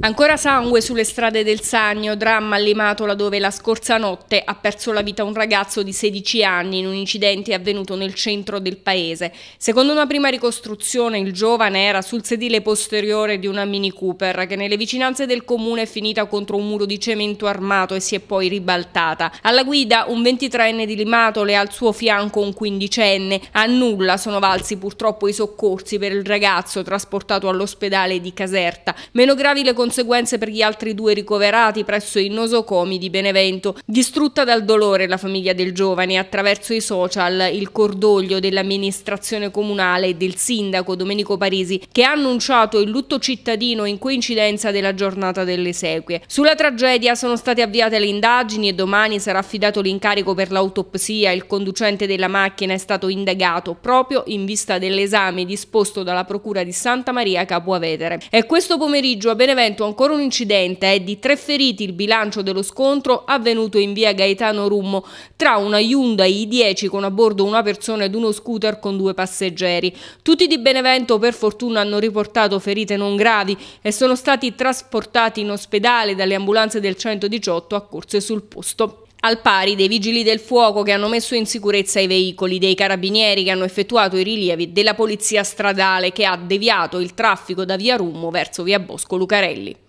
Ancora sangue sulle strade del Sannio, dramma a Limatola dove la scorsa notte ha perso la vita un ragazzo di 16 anni in un incidente avvenuto nel centro del paese. Secondo una prima ricostruzione il giovane era sul sedile posteriore di una Mini Cooper che nelle vicinanze del comune è finita contro un muro di cemento armato e si è poi ribaltata. Alla guida un 23enne di Limatole e al suo fianco un 15enne. A nulla sono valsi purtroppo i soccorsi per il ragazzo trasportato all'ospedale di Caserta. Meno gravi le condizioni conseguenze per gli altri due ricoverati presso i nosocomi di Benevento. Distrutta dal dolore la famiglia del giovane attraverso i social il cordoglio dell'amministrazione comunale e del sindaco Domenico Parisi che ha annunciato il lutto cittadino in coincidenza della giornata delle sequie. Sulla tragedia sono state avviate le indagini e domani sarà affidato l'incarico per l'autopsia. Il conducente della macchina è stato indagato proprio in vista dell'esame disposto dalla Procura di Santa Maria Capuavetere. E questo pomeriggio a Benevento Benevento ancora un incidente, è eh, di tre feriti il bilancio dello scontro avvenuto in via Gaetano Rummo tra una Hyundai i10 con a bordo una persona ed uno scooter con due passeggeri. Tutti di Benevento per fortuna hanno riportato ferite non gravi e sono stati trasportati in ospedale dalle ambulanze del 118 accorse sul posto al pari dei vigili del fuoco che hanno messo in sicurezza i veicoli, dei carabinieri che hanno effettuato i rilievi, della polizia stradale che ha deviato il traffico da via Rummo verso via Bosco Lucarelli.